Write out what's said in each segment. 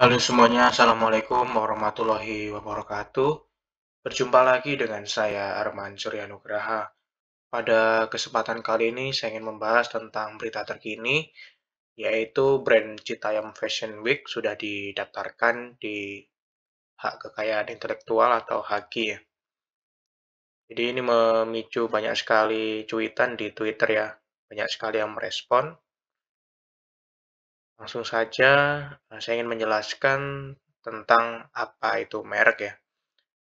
Halo semuanya, Assalamualaikum warahmatullahi wabarakatuh. Berjumpa lagi dengan saya Arman Suryanugraha. Pada kesempatan kali ini saya ingin membahas tentang berita terkini, yaitu brand Citayam Fashion Week sudah didaftarkan di hak kekayaan intelektual atau HAKI. Ya. Jadi ini memicu banyak sekali cuitan di Twitter ya, banyak sekali yang merespon Langsung saja, eh, saya ingin menjelaskan tentang apa itu merek ya.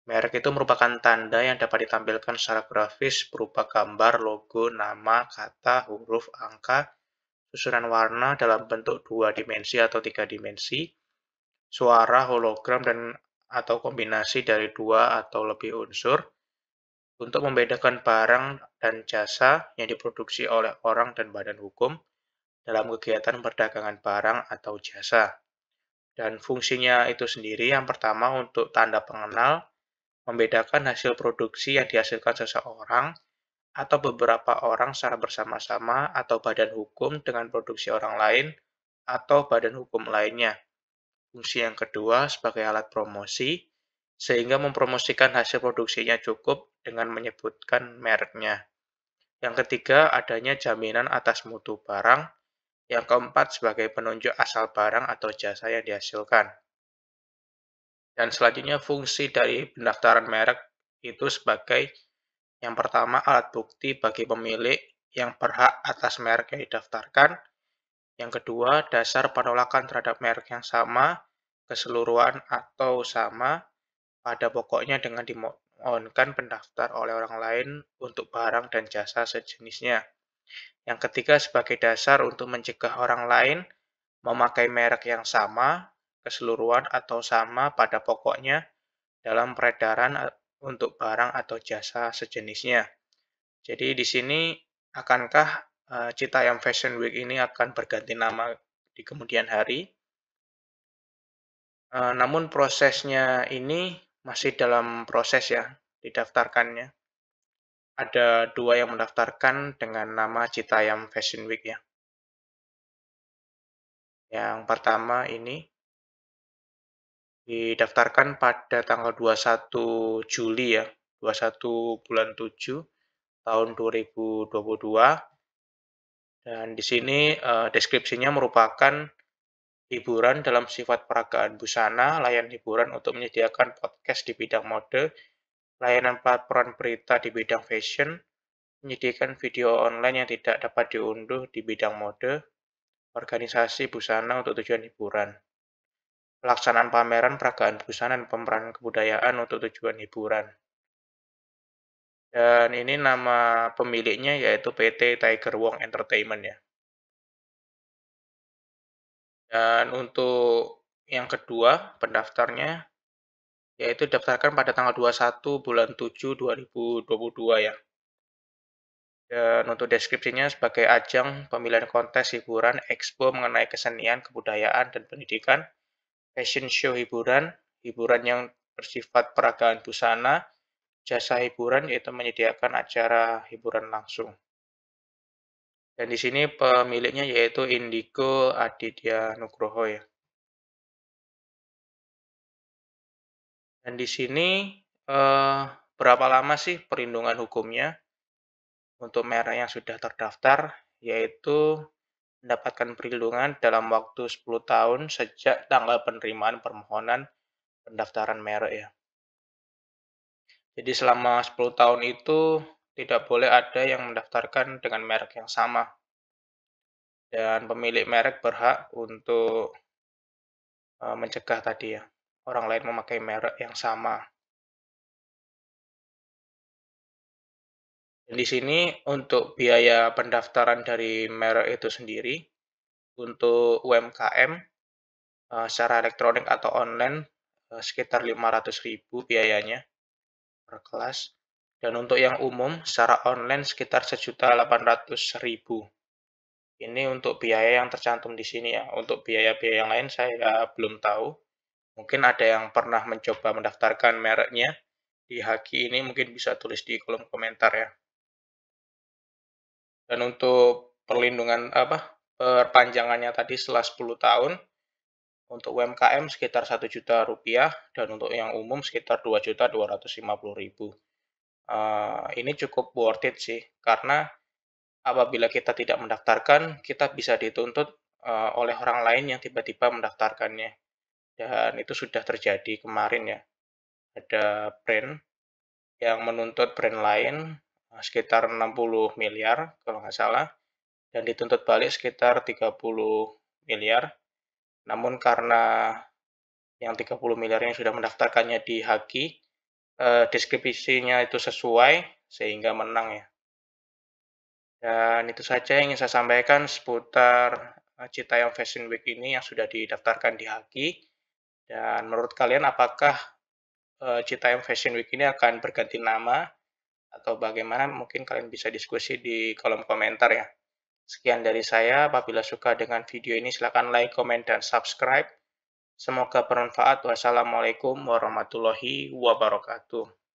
Merek itu merupakan tanda yang dapat ditampilkan secara grafis berupa gambar, logo, nama, kata, huruf, angka, susunan warna dalam bentuk dua dimensi atau tiga dimensi, suara, hologram, dan atau kombinasi dari dua atau lebih unsur untuk membedakan barang dan jasa yang diproduksi oleh orang dan badan hukum, dalam kegiatan perdagangan barang atau jasa. Dan fungsinya itu sendiri yang pertama untuk tanda pengenal, membedakan hasil produksi yang dihasilkan seseorang atau beberapa orang secara bersama-sama atau badan hukum dengan produksi orang lain atau badan hukum lainnya. Fungsi yang kedua sebagai alat promosi, sehingga mempromosikan hasil produksinya cukup dengan menyebutkan mereknya. Yang ketiga, adanya jaminan atas mutu barang yang keempat sebagai penunjuk asal barang atau jasa yang dihasilkan. Dan selanjutnya fungsi dari pendaftaran merek itu sebagai yang pertama alat bukti bagi pemilik yang berhak atas merek yang didaftarkan. Yang kedua, dasar penolakan terhadap merek yang sama, keseluruhan atau sama, pada pokoknya dengan dimohonkan pendaftar oleh orang lain untuk barang dan jasa sejenisnya. Yang ketiga sebagai dasar untuk mencegah orang lain memakai merek yang sama, keseluruhan atau sama pada pokoknya dalam peredaran eh, untuk barang atau jasa sejenisnya. Jadi di sini akankah eh, cita yang Fashion Week ini akan berganti nama di kemudian hari? Eh, namun prosesnya ini masih dalam proses ya didaftarkannya ada dua yang mendaftarkan dengan nama Citayam Fashion Week ya. Yang pertama ini didaftarkan pada tanggal 21 Juli ya, 21 bulan 7 tahun 2022. Dan di sini uh, deskripsinya merupakan hiburan dalam sifat peragaan busana, layan hiburan untuk menyediakan podcast di bidang mode Layanan platform berita di bidang fashion menyediakan video online yang tidak dapat diunduh di bidang mode, organisasi busana untuk tujuan hiburan, pelaksanaan pameran peragaan busana dan pemeran kebudayaan untuk tujuan hiburan. Dan ini nama pemiliknya yaitu PT Tiger Wong Entertainment ya. Dan untuk yang kedua, pendaftarnya yaitu didaftarkan pada tanggal 21 bulan 7 2022 ya. Dan untuk deskripsinya sebagai ajang pemilihan kontes hiburan expo mengenai kesenian, kebudayaan, dan pendidikan, fashion show hiburan, hiburan yang bersifat peragaan busana, jasa hiburan yaitu menyediakan acara hiburan langsung. Dan di sini pemiliknya yaitu Indigo Aditya Nugroho ya. Dan di sini eh, berapa lama sih perlindungan hukumnya untuk merek yang sudah terdaftar yaitu mendapatkan perlindungan dalam waktu 10 tahun sejak tanggal penerimaan permohonan pendaftaran merek ya. Jadi selama 10 tahun itu tidak boleh ada yang mendaftarkan dengan merek yang sama. Dan pemilik merek berhak untuk eh, mencegah tadi ya orang lain memakai merek yang sama. Dan di sini untuk biaya pendaftaran dari merek itu sendiri, untuk UMKM eh, secara elektronik atau online eh, sekitar 500.000 biayanya per kelas. Dan untuk yang umum secara online sekitar 1.800.000. Ini untuk biaya yang tercantum di sini ya. Untuk biaya-biaya yang lain saya belum tahu. Mungkin ada yang pernah mencoba mendaftarkan mereknya di Haki ini mungkin bisa tulis di kolom komentar ya. Dan untuk perlindungan apa perpanjangannya tadi setelah 10 tahun untuk UMKM sekitar 1 juta rupiah dan untuk yang umum sekitar 2 juta 250 ribu. Uh, ini cukup worth it sih karena apabila kita tidak mendaftarkan kita bisa dituntut uh, oleh orang lain yang tiba-tiba mendaftarkannya dan itu sudah terjadi kemarin ya. Ada brand yang menuntut brand lain eh, sekitar 60 miliar kalau nggak salah dan dituntut balik sekitar 30 miliar. Namun karena yang 30 miliar yang sudah mendaftarkannya di Haki, eh, deskripsinya itu sesuai sehingga menang ya. Dan itu saja yang ingin saya sampaikan seputar eh, Citayam Fashion Week ini yang sudah didaftarkan di Haki. Dan menurut kalian apakah uh, Fashion Week ini akan berganti nama atau bagaimana? Mungkin kalian bisa diskusi di kolom komentar ya. Sekian dari saya. Apabila suka dengan video ini silakan like, comment, dan subscribe. Semoga bermanfaat. Wassalamualaikum warahmatullahi wabarakatuh.